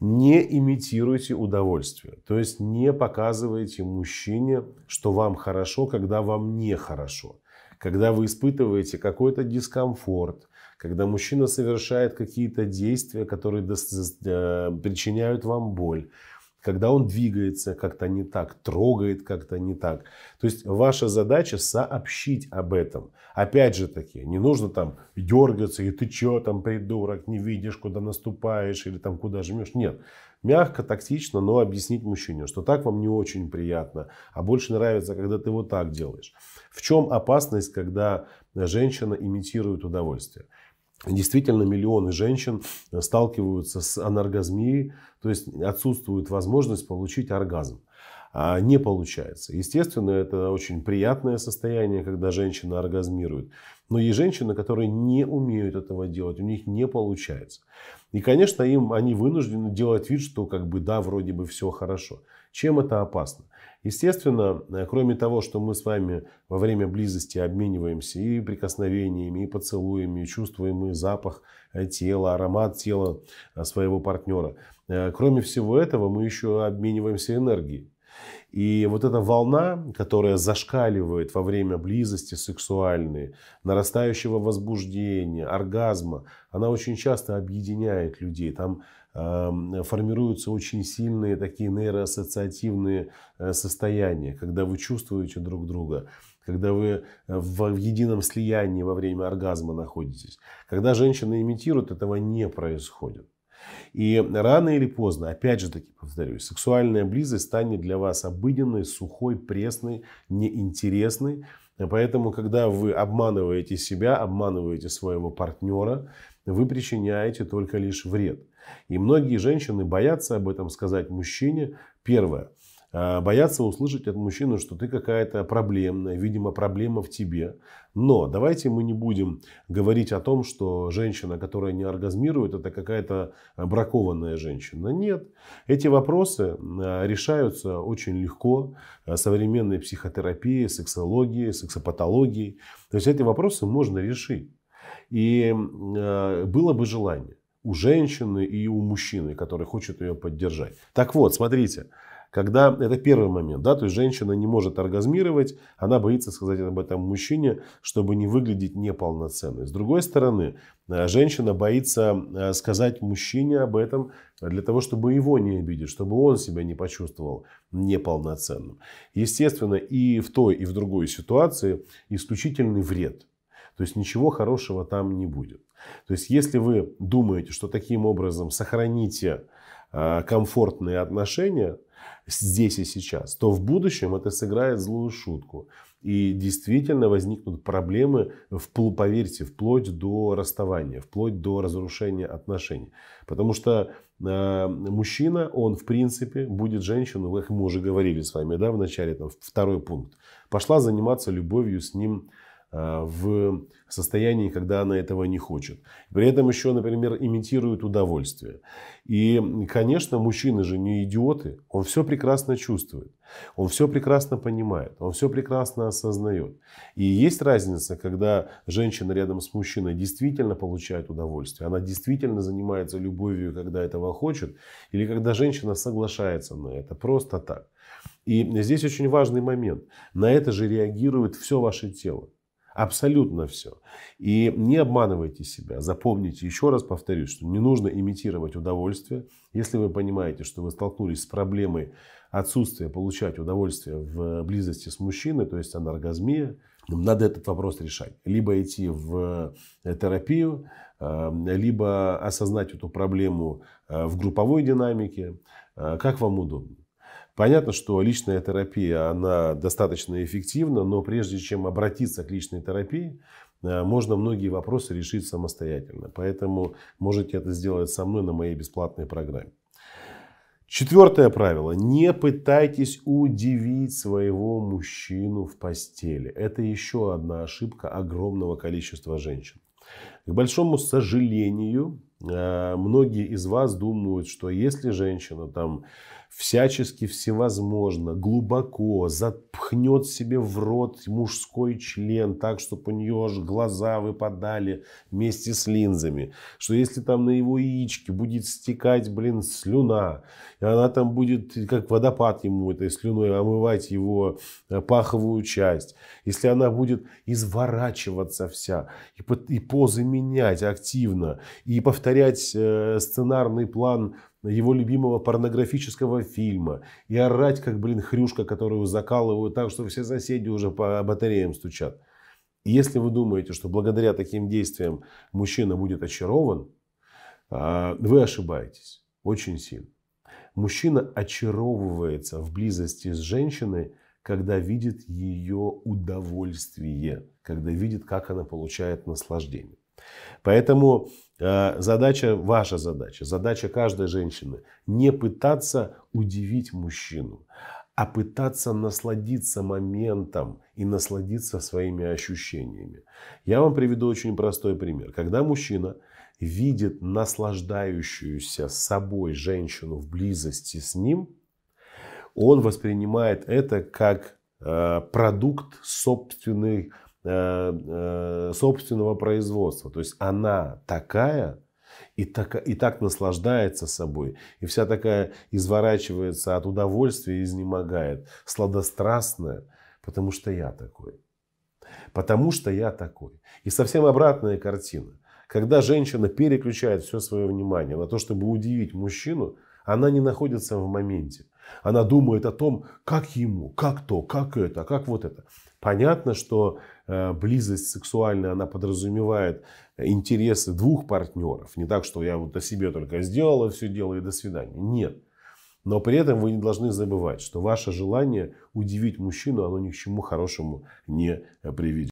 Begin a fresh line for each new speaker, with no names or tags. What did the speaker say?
Не имитируйте удовольствие, то есть не показывайте мужчине, что вам хорошо, когда вам нехорошо. Когда вы испытываете какой-то дискомфорт, когда мужчина совершает какие-то действия, которые э, причиняют вам боль, когда он двигается как-то не так, трогает как-то не так. То есть ваша задача сообщить об этом. Опять же таки, не нужно там дергаться, и ты чё там, придурок, не видишь, куда наступаешь, или там куда жмешь. Нет. Мягко, тактично, но объяснить мужчине, что так вам не очень приятно, а больше нравится, когда ты вот так делаешь. В чем опасность, когда женщина имитирует удовольствие? Действительно, миллионы женщин э, сталкиваются с анаргазмией, то есть отсутствует возможность получить оргазм. А не получается. Естественно, это очень приятное состояние, когда женщина оргазмирует. Но есть женщины, которые не умеют этого делать, у них не получается. И, конечно, им они вынуждены делать вид, что как бы да, вроде бы все хорошо. Чем это опасно? Естественно, э, кроме того, что мы с вами во время близости обмениваемся и прикосновениями, и поцелуями, и чувствуем и запах э, тела, аромат тела э, своего партнера. Кроме всего этого, мы еще обмениваемся энергией. И вот эта волна, которая зашкаливает во время близости сексуальной, нарастающего возбуждения, оргазма, она очень часто объединяет людей. Там формируются очень сильные такие нейроассоциативные э, состояния, когда вы чувствуете друг друга, когда вы э, в едином слиянии во время оргазма находитесь. Когда женщины имитируют, этого не происходит. И рано или поздно, опять же таки повторюсь, сексуальная близость станет для вас обыденной, сухой, пресной, неинтересной, Поэтому, когда вы обманываете себя, обманываете своего партнера, вы причиняете только лишь вред. И многие женщины боятся об этом сказать мужчине. Первое – Э, боятся услышать от мужчины, что ты какая-то проблемная, видимо, проблема в тебе. Но давайте мы не будем говорить о том, что женщина, которая не оргазмирует, это какая-то бракованная женщина. Нет. Эти вопросы э, решаются очень легко э, современной психотерапией, сексологией, сексопатологией. То есть эти вопросы можно решить. И было бы желание у женщины и у мужчины, который хочет ее поддержать. Так вот, смотрите, когда это первый момент, да, то есть женщина не может оргазмировать, она боится сказать об этом мужчине, чтобы не выглядеть неполноценной. С другой стороны, э, женщина боится э, сказать мужчине об этом для того, чтобы его не обидеть, чтобы он себя не почувствовал неполноценным. Естественно, и в той, и в другой ситуации исключительный вред. То есть ничего хорошего там не будет. То есть если вы думаете, что таким образом сохраните э, комфортные отношения, здесь и сейчас, то в будущем это сыграет злую шутку. И действительно возникнут проблемы, в поверьте, вплоть до расставания, вплоть до разрушения отношений. Потому что э, мужчина, он в принципе будет женщину, мы уже говорили с вами, да, в начале, там, второй пункт, пошла заниматься любовью с ним Э, в состоянии, когда она этого не хочет. При этом еще, например, имитирует удовольствие. И, конечно, мужчины же не идиоты. Он все прекрасно чувствует. Он все прекрасно понимает. Он все прекрасно осознает. И есть разница, когда женщина рядом с мужчиной действительно получает удовольствие. Она действительно занимается любовью, когда этого хочет. Или когда женщина соглашается на это просто так. И здесь очень важный момент. На это же реагирует все ваше тело. Абсолютно все. И не обманывайте себя. Запомните, еще раз повторюсь, что не нужно имитировать удовольствие. Если вы понимаете, что вы столкнулись с проблемой отсутствия получать удовольствие в близости с мужчиной, то есть анаргазмия, надо этот вопрос решать. Либо идти в э, терапию, э, либо осознать эту проблему э, в групповой динамике, как вам удобно. Понятно, что личная терапия, она достаточно эффективна, но прежде чем обратиться к личной терапии, э, можно многие вопросы решить самостоятельно. Поэтому можете это сделать со мной на моей бесплатной программе. Четвертое правило. Не пытайтесь удивить своего мужчину в постели. Это еще одна ошибка огромного количества женщин. К большому сожалению, э, многие из вас думают, что если женщина там всячески всевозможно, глубоко запхнет себе в рот мужской член, так, чтобы у нее аж глаза выпадали вместе с линзами, что если там на его яичке будет стекать, блин, слюна, и она там будет, как водопад ему этой слюной, омывать его э, паховую часть, если она будет изворачиваться вся, и, и позы менять активно и повторять э, сценарный план его любимого порнографического фильма и орать, как, блин, хрюшка, которую закалывают так, что все соседи уже по батареям стучат. И если вы думаете, что благодаря таким действиям мужчина будет очарован, а, вы ошибаетесь очень сильно. Мужчина очаровывается в близости с женщиной, когда видит ее удовольствие, когда видит, как она получает наслаждение. Поэтому э, задача, ваша задача, задача каждой женщины не пытаться удивить мужчину, а пытаться насладиться моментом и насладиться своими ощущениями. Я вам приведу очень простой пример. Когда мужчина видит наслаждающуюся собой женщину в близости с ним, он воспринимает это как э, продукт собственных Э, э, собственного производства. То есть она такая, и так, и так наслаждается собой, и вся такая изворачивается от удовольствия и изнемогает, сладострастная, потому что я такой. Потому что я такой. И совсем обратная картина. Когда женщина переключает все свое внимание на то, чтобы удивить мужчину, она не находится в моменте. Она думает о том, как ему, как то, как это, как вот это. Понятно, что Э, близость сексуальная, она подразумевает интересы двух партнеров. Не так, что я вот о себе только сделала все дело и до свидания. Нет. Но при этом вы не должны забывать, что ваше желание удивить мужчину, оно ни к чему хорошему не приведет.